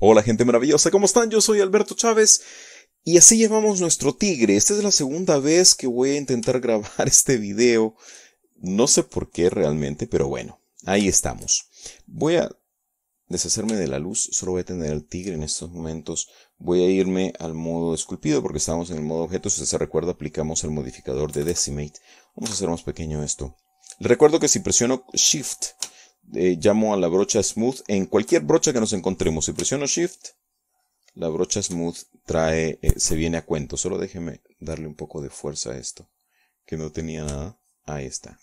Hola gente maravillosa, ¿cómo están? Yo soy Alberto Chávez y así llevamos nuestro tigre. Esta es la segunda vez que voy a intentar grabar este video. No sé por qué realmente, pero bueno, ahí estamos. Voy a deshacerme de la luz, solo voy a tener el tigre en estos momentos. Voy a irme al modo esculpido porque estamos en el modo objeto. Si se recuerda, aplicamos el modificador de Decimate. Vamos a hacer más pequeño esto. recuerdo que si presiono Shift eh, llamo a la brocha Smooth en cualquier brocha que nos encontremos. Si presiono Shift, la brocha Smooth trae, eh, se viene a cuento. Solo déjeme darle un poco de fuerza a esto, que no tenía nada. Ahí está.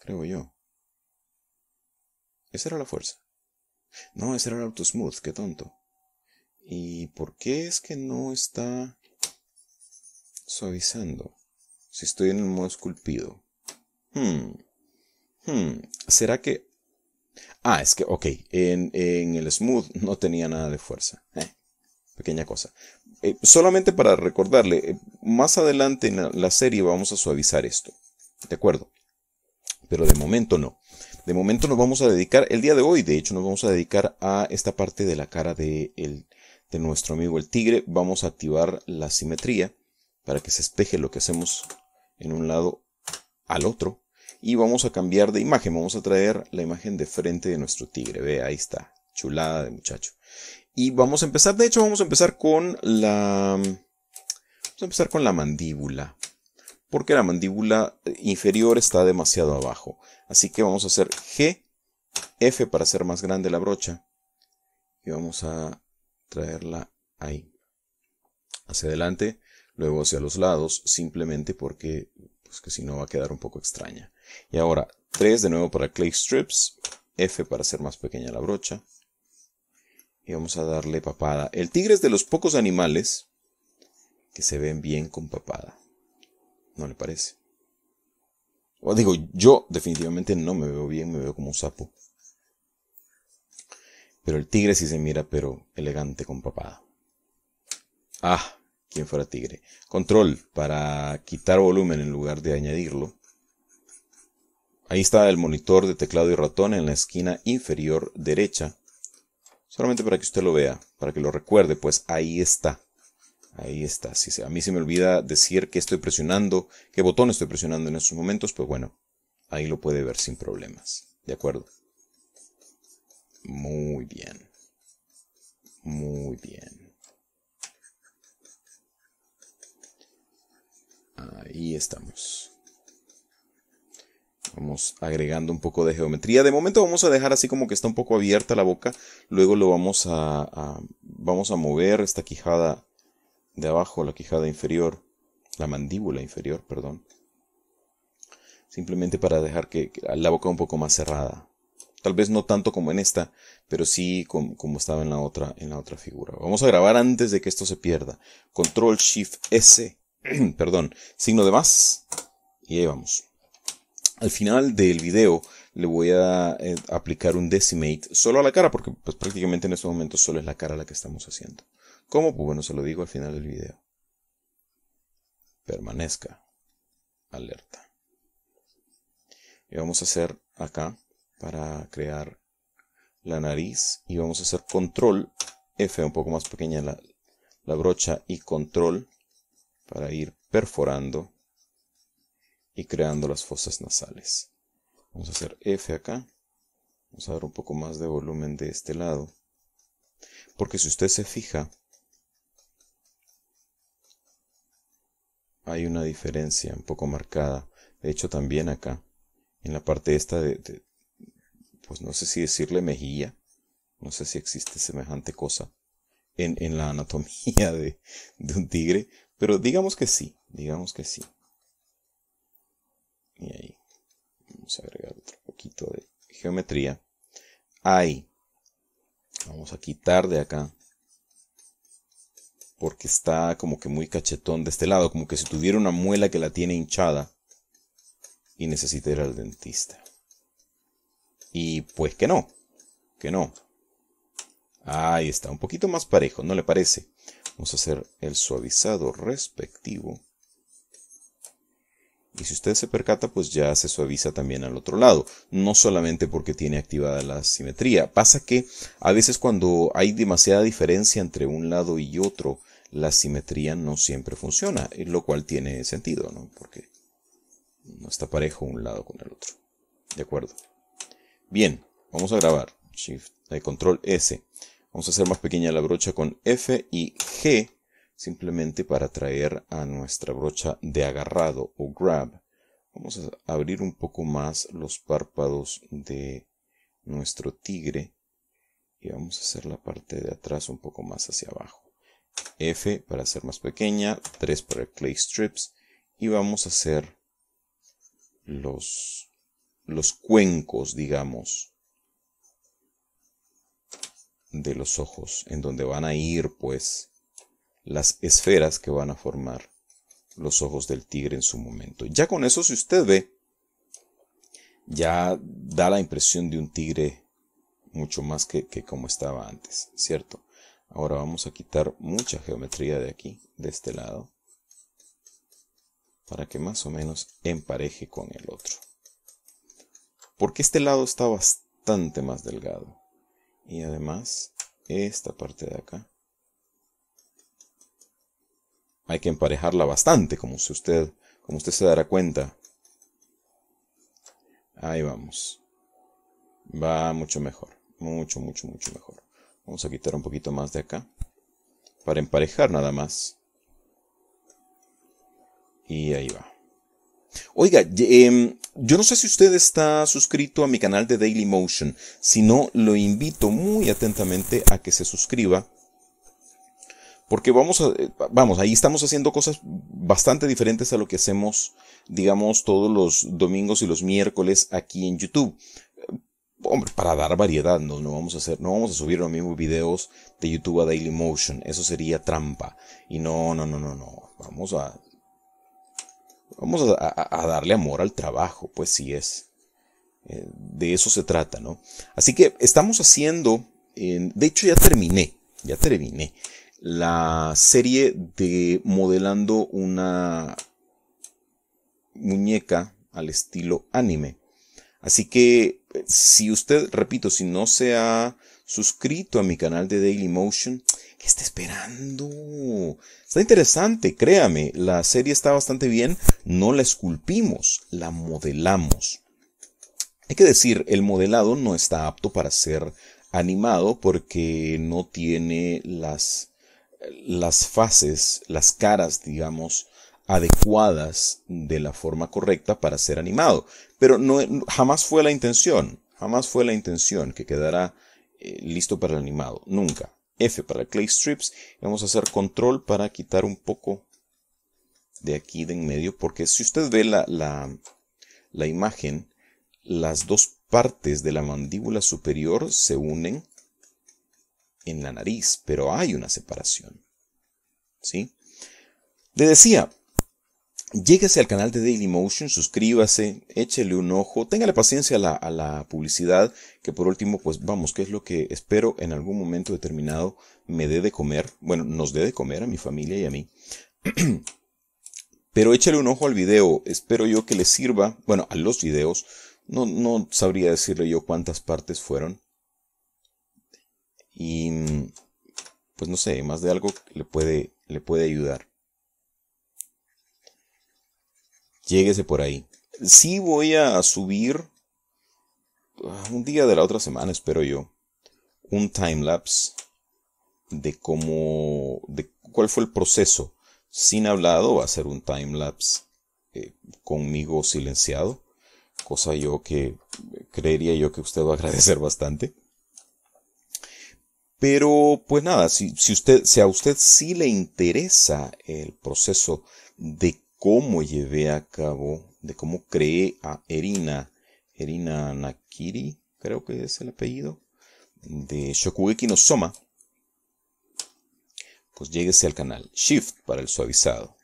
Creo yo. Esa era la fuerza. No, ese era el Auto Smooth, qué tonto. ¿Y por qué es que no está suavizando? Si estoy en el modo esculpido. Hmm. Hmm. ¿Será que Ah, es que, ok, en, en el smooth no tenía nada de fuerza. Eh, pequeña cosa. Eh, solamente para recordarle, eh, más adelante en la, serie vamos a suavizar esto. ¿De acuerdo? Pero de momento no. De momento nos vamos a dedicar, el día de hoy de hecho nos vamos a dedicar a esta parte de la cara de, de nuestro amigo el tigre. Vamos a activar la simetría para que se espeje lo que hacemos en un lado al otro y vamos a cambiar de imagen, vamos a traer la imagen de frente de nuestro tigre, ve, ahí está, chulada de muchacho. Y vamos a empezar, de hecho vamos a empezar con la, vamos a empezar con la mandíbula, porque la mandíbula inferior está demasiado abajo. Así que vamos a hacer G, F para hacer más grande la brocha, y vamos a traerla ahí, hacia adelante, luego hacia los lados, simplemente porque pues que si no va a quedar un poco extraña. Y ahora 3 de nuevo para click strips, F para hacer más pequeña la brocha. Y vamos a darle papada. El tigre es de los pocos animales que se ven bien con papada. ¿No le parece? O digo, yo definitivamente no me veo bien, me veo como un sapo. Pero el tigre sí se mira, pero elegante con papada. Ah, quien fuera tigre. Control para quitar volumen en lugar de añadirlo. Ahí está el monitor de teclado y ratón en la esquina inferior derecha. Solamente para que usted lo vea, para que lo recuerde, pues ahí está. Ahí está. Si a mí se me olvida decir que estoy presionando, qué botón estoy presionando en estos momentos, pues bueno, ahí lo puede ver sin problemas. ¿De acuerdo? Muy bien. Muy bien. Ahí estamos agregando un poco de geometría. De momento vamos a dejar así como que está un poco abierta la boca. Luego lo vamos a, vamos a mover esta quijada de abajo, la quijada inferior, la mandíbula inferior, perdón. Simplemente para dejar que, la boca un poco más cerrada. Tal vez no tanto como en esta, pero sí como, como estaba en la otra en la otra figura. Vamos a grabar antes de que esto se pierda. Control Shift S, perdón, signo de más y ahí vamos. Al final del video le voy a eh, aplicar un decimate solo a la cara porque pues, prácticamente en estos momentos solo es la cara la que estamos haciendo. ¿Cómo? Pues bueno, se lo digo al final del video. Permanezca alerta. Y vamos a hacer acá para crear la nariz y vamos a hacer control F un poco más pequeña la brocha y control para ir perforando y creando las fosas nasales. Vamos a hacer F acá. Vamos a dar un poco más de volumen de este lado. Porque si usted se fija, hay una diferencia un poco marcada. De hecho, también acá, en la parte esta de, pues no sé si decirle mejilla, no sé si existe semejante cosa en, la anatomía de un tigre, pero digamos que sí, digamos que sí y ahí vamos a agregar otro poquito de geometría ahí vamos a quitar de acá porque está como que muy cachetón de este lado como que si tuviera una muela que la tiene hinchada y necesita ir al dentista y pues que no que no ahí está un poquito más parejo no le parece vamos a hacer el suavizado respectivo si usted se percata, pues ya se suaviza también al otro lado, no solamente porque tiene activada la simetría. Pasa que a veces cuando hay demasiada diferencia entre un lado y otro, la simetría no siempre funciona, lo cual tiene sentido, ¿no? Porque no está parejo un lado con el otro. ¿De acuerdo? Bien, vamos a grabar. Shift, eh, control S. Vamos a hacer más pequeña la brocha con F y G simplemente para traer a nuestra brocha de agarrado o grab. Vamos a abrir un poco más los párpados de nuestro tigre y vamos a hacer la parte de atrás un poco más hacia abajo. F para hacer más pequeña, 3 para clay strips y vamos a hacer los, los cuencos, digamos, de los ojos, en donde van a ir pues las esferas que van a formar los ojos del tigre en su momento. Ya con eso, si usted ve, ya da la impresión de un tigre mucho más que, como estaba antes, ¿cierto? Ahora vamos a quitar mucha geometría de aquí, de este lado, para que más o menos empareje con el otro. Porque este lado está bastante más delgado. Y además, esta parte de acá hay que emparejarla bastante, como usted, como usted se dará cuenta. Ahí vamos. Va mucho mejor. Mucho, mucho, mucho mejor. Vamos a quitar un poquito más de acá. Para emparejar nada más. Y ahí va. Oiga, em, yo no sé si usted está suscrito a mi canal de Daily Motion. Si no, lo invito muy atentamente a que se suscriba porque vamos, a, eh, vamos, ahí estamos haciendo cosas bastante diferentes a lo que hacemos, digamos, todos los domingos y los miércoles aquí en YouTube. Eh, hombre, para dar variedad, no, no vamos a hacer, no vamos a subir los mismos videos de YouTube a Daily Motion. Eso sería trampa. Y no, no, no, no, no. Vamos a. Vamos a, darle amor al trabajo, pues sí es. Eh, de eso se trata, ¿no? Así que estamos haciendo. de hecho, ya terminé. Ya terminé la serie de modelando una muñeca al estilo anime. Así que si usted, repito, si no se ha suscrito a mi canal de Daily Motion, ¿qué está esperando? Está interesante, créame, la serie está bastante bien, no la esculpimos, la modelamos. Hay que decir, el modelado no está apto para ser animado porque no tiene las las fases, las caras, digamos, adecuadas de la forma correcta para ser animado. Pero no, jamás fue la intención, jamás fue la intención que quedara eh, listo para el animado, nunca. F para clay strips, vamos a hacer control para quitar un poco de aquí de en medio, porque si usted ve la, la imagen, las dos partes de la mandíbula superior se unen en la nariz, pero hay una separación. ¿Sí? Le decía, Lléguese al canal de Daily Motion, suscríbase, échele un ojo, téngale paciencia a la, publicidad, que por último, pues vamos, que es lo que espero en algún momento determinado me dé de comer, bueno, nos dé de comer a mi familia y a mí. Pero échale un ojo al video, espero yo que le sirva, bueno, a los videos, no, no sabría decirle yo cuántas partes fueron, y mm, pues no sé, más de algo le puede, le puede ayudar. Lléguese por ahí. Sí voy a subir ah, un día de la otra semana, espero yo, un time lapse de cómo, de cuál fue el proceso. Sin hablado va a ser un time lapse eh, conmigo silenciado, cosa yo que creería yo que usted va a agradecer bastante. Pero pues nada, si, usted, sea a usted sí le interesa el proceso de cómo llevé a cabo, de cómo creé a Erina, Erina Nakiri, creo que es el apellido, de Shokugeki no Soma, pues lléguese al canal Shift para el suavizado.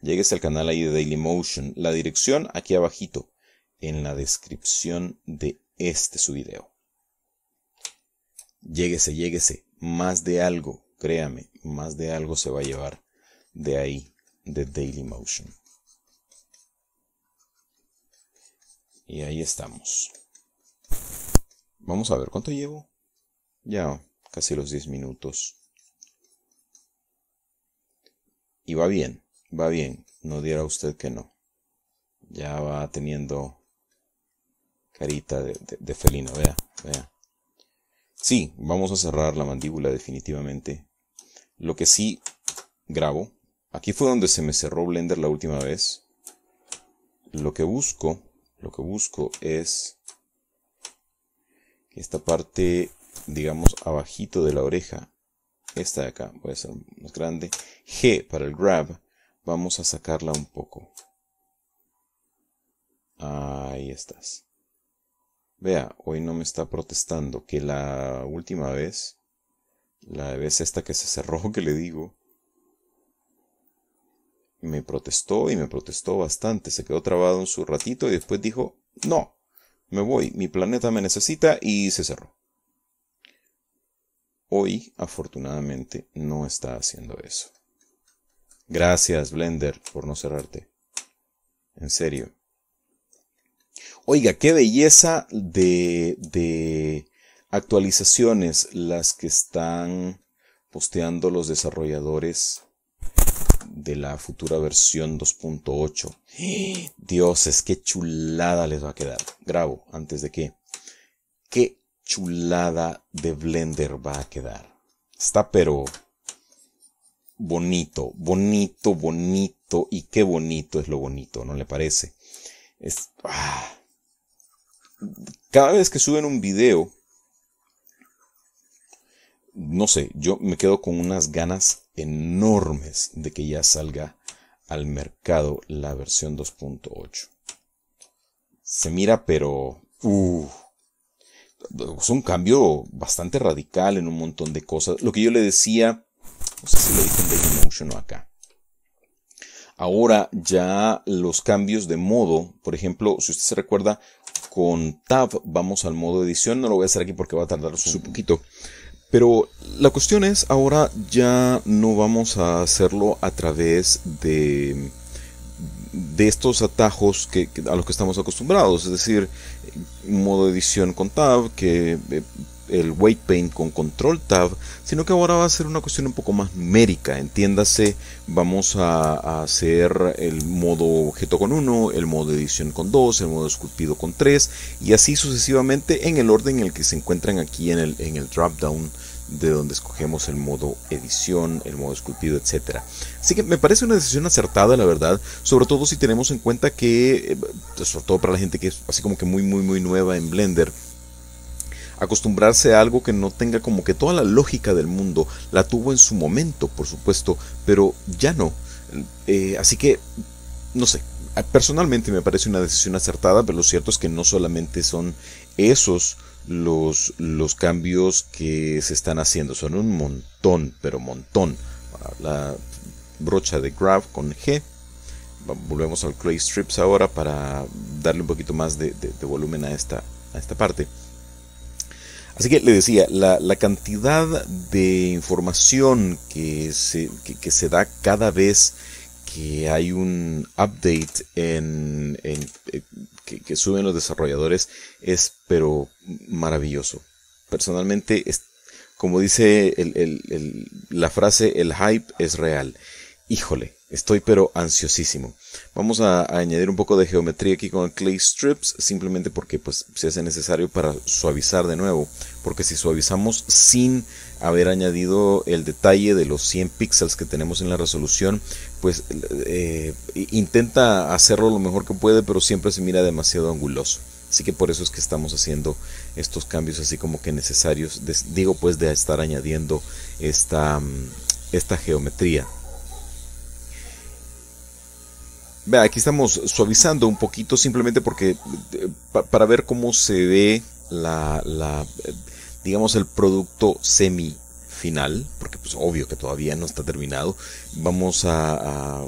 Lléguese al canal ahí de Dailymotion. La dirección aquí abajito, en la descripción de este su video. Lléguese, lléguese, más de algo, créame, más de algo se va a llevar de ahí, de Daily Motion. Y ahí estamos. Vamos a ver cuánto llevo. Ya casi los 10 minutos. Y va bien, va bien. No diera usted que no. Ya va teniendo carita de, de felino, vea, vea. Sí, vamos a cerrar la mandíbula definitivamente. Lo que sí grabo, aquí fue donde se me cerró Blender la última vez. Lo que busco, lo que busco es esta parte, digamos, abajito de la oreja. Esta de acá, voy a más grande. G para el grab, vamos a sacarla un poco. Ahí estás vea, hoy no me está protestando, que la última vez, la vez esta que se cerró, que le digo, me protestó y me protestó bastante, se quedó trabado en su ratito y después dijo, no, me voy, mi planeta me necesita y se cerró. Hoy, afortunadamente, no está haciendo eso. Gracias, Blender, por no cerrarte. En serio. Oiga, qué belleza de, actualizaciones las que están posteando los desarrolladores de la futura versión 2.8. Dioses, qué chulada les va a quedar. Grabo, antes de que. Qué chulada de Blender va a quedar. Está pero bonito, bonito, bonito. Y qué bonito es lo bonito, ¿no le parece? Es... Ah, cada vez que suben un video, no sé, yo me quedo con unas ganas enormes de que ya salga al mercado la versión 2.8. Se mira, pero... Uh, es un cambio bastante radical en un montón de cosas. Lo que yo le decía, no sé si lo dije en Motion o acá. Ahora ya los cambios de modo, por ejemplo, si usted se recuerda, con Tab, vamos al modo edición. No lo voy a hacer aquí porque va a tardar un poquito. Pero la cuestión es, ahora ya no vamos a hacerlo a través de, de estos atajos que, a los que estamos acostumbrados. Es decir, modo edición con Tab, que... Eh, el weight paint con control tab, sino que ahora va a ser una cuestión un poco más numérica. Entiéndase, vamos a, hacer el modo objeto con 1, el modo edición con 2, el modo esculpido con 3 y así sucesivamente en el orden en el que se encuentran aquí en el, en el drop down de donde escogemos el modo edición, el modo esculpido, etcétera. Así que me parece una decisión acertada, la verdad, sobre todo si tenemos en cuenta que, eh, sobre todo para la gente que es así como que muy, muy, muy nueva en Blender, acostumbrarse a algo que no tenga como que toda la lógica del mundo. La tuvo en su momento, por supuesto, pero ya no. Eh, así que, no sé, personalmente me parece una decisión acertada, pero lo cierto es que no solamente son esos los, los cambios que se están haciendo, son un montón, pero montón. Ah, la brocha de Graph con G. Volvemos al Clay Strips ahora para darle un poquito más de, volumen a esta, a esta parte. Así que le decía, la, cantidad de información que se, se da cada vez que hay un update en, eh, que, suben los desarrolladores es pero maravilloso. Personalmente, como dice la frase, el hype es real. Híjole, Estoy pero ansiosísimo. Vamos a, añadir un poco de geometría aquí con el clay strips, simplemente porque pues, se hace necesario para suavizar de nuevo. Porque si suavizamos sin haber añadido el detalle de los 100 píxeles que tenemos en la resolución, pues eh, intenta hacerlo lo mejor que puede, pero siempre se mira demasiado anguloso. Así que por eso es que estamos haciendo estos cambios así como que necesarios, digo pues de estar añadiendo esta, mm, esta geometría. Aquí estamos suavizando un poquito simplemente porque eh, para ver cómo se ve la, eh, digamos el producto semifinal. porque pues obvio que todavía no está terminado. Vamos a,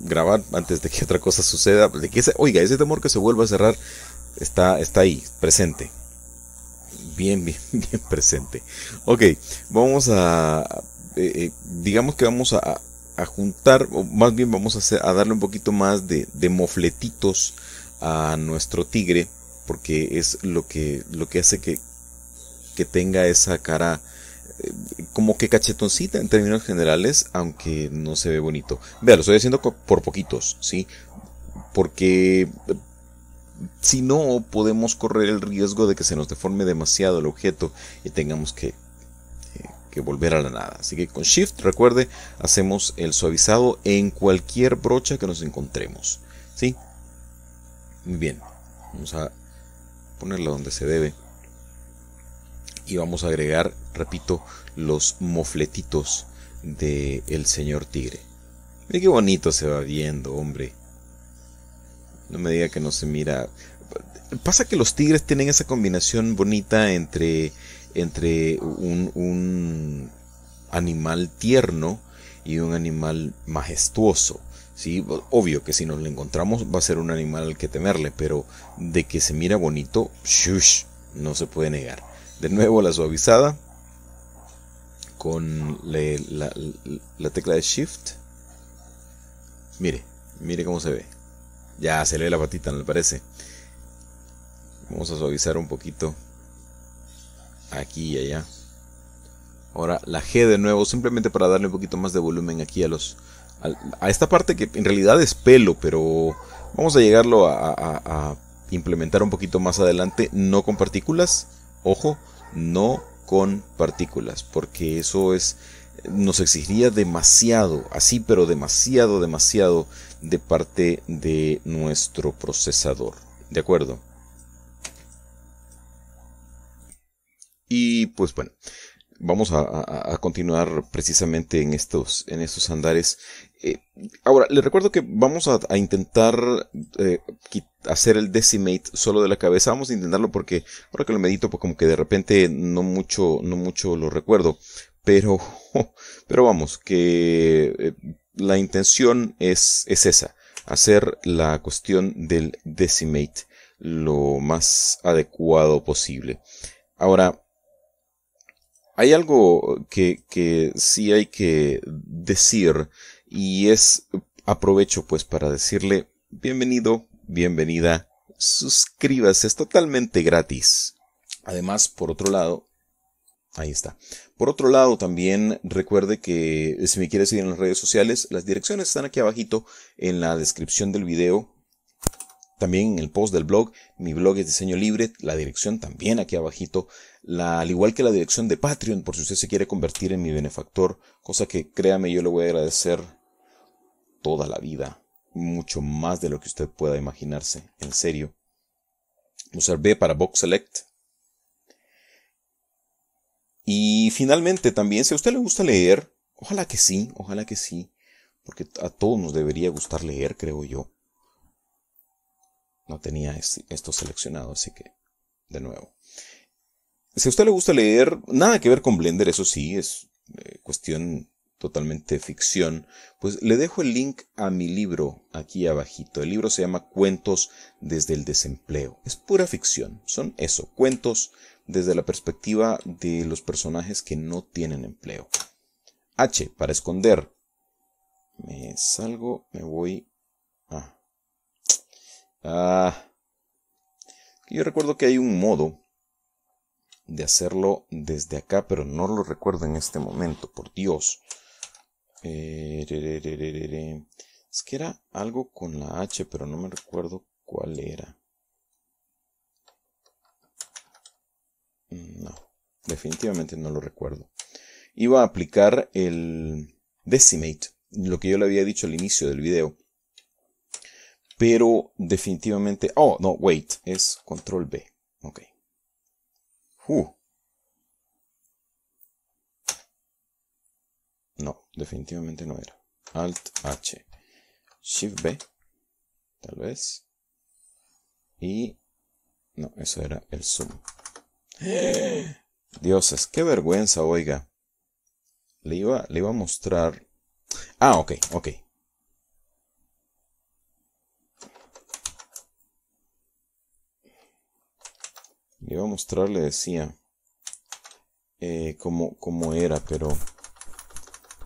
grabar antes de que otra cosa suceda. De que oiga, ese temor que se vuelva a cerrar está, está ahí, presente. Bien, bien, bien presente. Ok, vamos a... Eh, digamos que vamos a, a juntar, o más bien vamos a, darle un poquito más de, mofletitos a nuestro tigre, porque es lo que, lo que hace que, tenga esa cara eh, como que cachetoncita en términos generales, aunque no se ve bonito. Vea, lo estoy haciendo por poquitos, ¿sí? Porque eh, si no, podemos correr el riesgo de que se nos deforme demasiado el objeto y tengamos que volver a la nada. Así que con Shift, recuerde, hacemos el suavizado en cualquier brocha que nos encontremos. ¿Sí? Muy bien. Vamos a ponerla donde se debe. Y vamos a agregar, repito, los mofletitos del el señor tigre. Mira qué bonito se va viendo, hombre. No me diga que no se mira. Pasa que los tigres tienen esa combinación bonita entre entre un, animal tierno y un animal majestuoso. ¿sí? Obvio que si nos lo encontramos va a ser un animal que temerle, pero de que se mira bonito, shush, no se puede negar. De nuevo la suavizada con la, tecla de Shift. Mire, mire cómo se ve. Ya se lee la patita, ¿no le parece? Vamos a suavizar un poquito aquí y allá. Ahora la G de nuevo, simplemente para darle un poquito más de volumen aquí a los a, esta parte que en realidad es pelo, pero vamos a llegarlo a, a implementar un poquito más adelante, no con partículas, ojo, no con partículas, porque eso es nos exigiría demasiado, así pero demasiado, demasiado de parte de nuestro procesador. ¿De acuerdo? Y pues bueno, vamos a, a, continuar precisamente en estos, en estos andares. Eh, ahora, les recuerdo que vamos a, a intentar eh, hacer el decimate solo de la cabeza. Vamos a intentarlo porque ahora que lo medito, pues como que de repente no mucho, no mucho lo recuerdo. Pero, pero vamos, que eh, la intención es, es esa, hacer la cuestión del decimate lo más adecuado posible. Ahora, hay algo que, que sí hay que decir y es, aprovecho pues para decirle, bienvenido, bienvenida, suscríbase, es totalmente gratis. Además, por otro lado, ahí está. Por otro lado, también recuerde que si me quieres seguir en las redes sociales, las direcciones están aquí abajito en la descripción del video también en el post del blog. Mi blog es Diseño Libre, la dirección también aquí abajito, al igual que la dirección de Patreon, por si usted se quiere convertir en mi benefactor, cosa que créame yo le voy a agradecer toda la vida, mucho más de lo que usted pueda imaginarse, en serio. Usar B para Box Select. Y finalmente también, si a usted le gusta leer, ojalá que sí, ojalá que sí, porque a todos nos debería gustar leer, creo yo no tenía esto seleccionado, así que de nuevo. Si a usted le gusta leer, nada que ver con Blender, eso sí, es eh, cuestión totalmente ficción, pues le dejo el link a mi libro aquí abajito. El libro se llama Cuentos desde el desempleo. Es pura ficción, son eso, cuentos desde la perspectiva de los personajes que no tienen empleo. H, para esconder. Me salgo, me voy Ah, yo recuerdo que hay un modo de hacerlo desde acá, pero no lo recuerdo en este momento, por Dios. Eh, es que era algo con la H, pero no me recuerdo cuál era. Mm, no, definitivamente no lo recuerdo. Iba a aplicar el decimate, lo que yo le había dicho al inicio del video. Pero definitivamente... Oh, no, wait. Es control B. Ok. Uh. No, definitivamente no era. Alt H. Shift B. Tal vez. Y... No, eso era el zoom. Dioses, qué vergüenza, oiga. Le iba, le iba a mostrar... Ah, ok, ok. iba a mostrar, le decía, eh, cómo, era, pero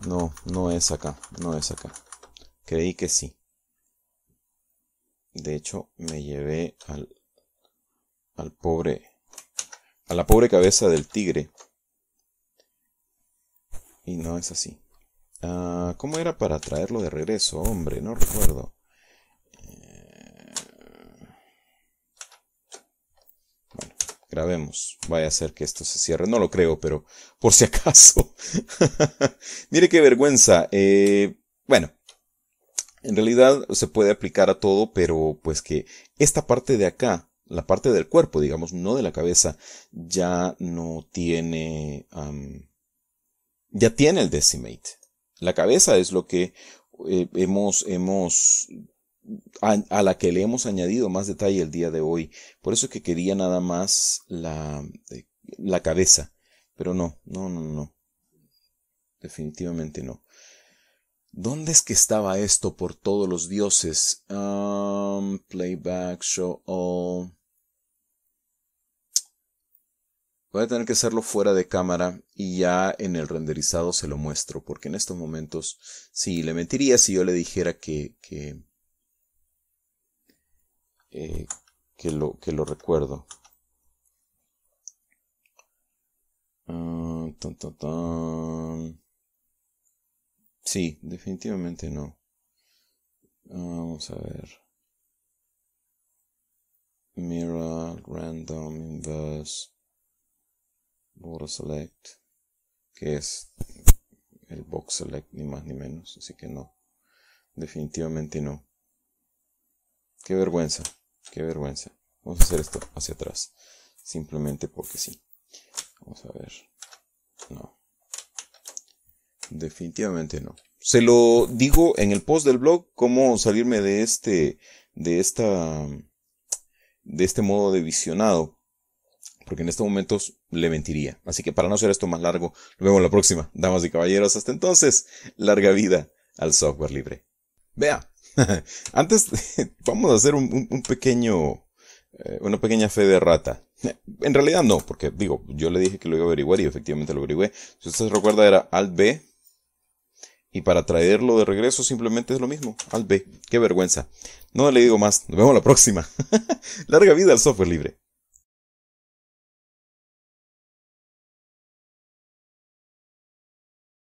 no, no es acá, no es acá. Creí que sí. De hecho, me llevé al, al pobre, a la pobre cabeza del tigre. Y no es así. Ah, ¿Cómo era para traerlo de regreso? Hombre, no recuerdo. grabemos. Vaya a ser que esto se cierre. No lo creo, pero por si acaso. Mire qué vergüenza. Eh, bueno, en realidad se puede aplicar a todo, pero pues que esta parte de acá, la parte del cuerpo, digamos, no de la cabeza, ya no tiene... ya tiene el decimate. La cabeza es lo que eh, hemos, hemos a, la que le hemos añadido más detalle el día de hoy. Por eso que quería nada más la, eh, la cabeza. Pero no, no, no, no. Definitivamente no. ¿Dónde es que estaba esto por todos los dioses? Um, playback, show all. Oh. Voy a tener que hacerlo fuera de cámara y ya en el renderizado se lo muestro, porque en estos momentos sí le mentiría si yo le dijera que eh, que, lo, que lo recuerdo. Ah, tan, tan, tan. Sí, definitivamente no. Ah, vamos a ver. mirror random, inverse, border select, que es el box select, ni más ni menos, así que no. Definitivamente no. Qué vergüenza. Qué vergüenza. Vamos a hacer esto hacia atrás. Simplemente porque sí. Vamos a ver. No. Definitivamente no. Se lo digo en el post del blog cómo salirme de este, de esta, de este modo de visionado. Porque en estos momentos le mentiría. Así que para no hacer esto más largo, nos vemos la próxima. Damas y caballeros, hasta entonces, larga vida al software libre. Vea. Antes, vamos a hacer un, pequeño, eh, una pequeña fe de rata. En realidad no, porque digo, yo le dije que lo iba a averiguar y efectivamente lo averigué. Si usted recuerda era Alt B. Y para traerlo de regreso simplemente es lo mismo. al B. Qué vergüenza. No le digo más. Nos vemos la próxima. Larga vida al software libre.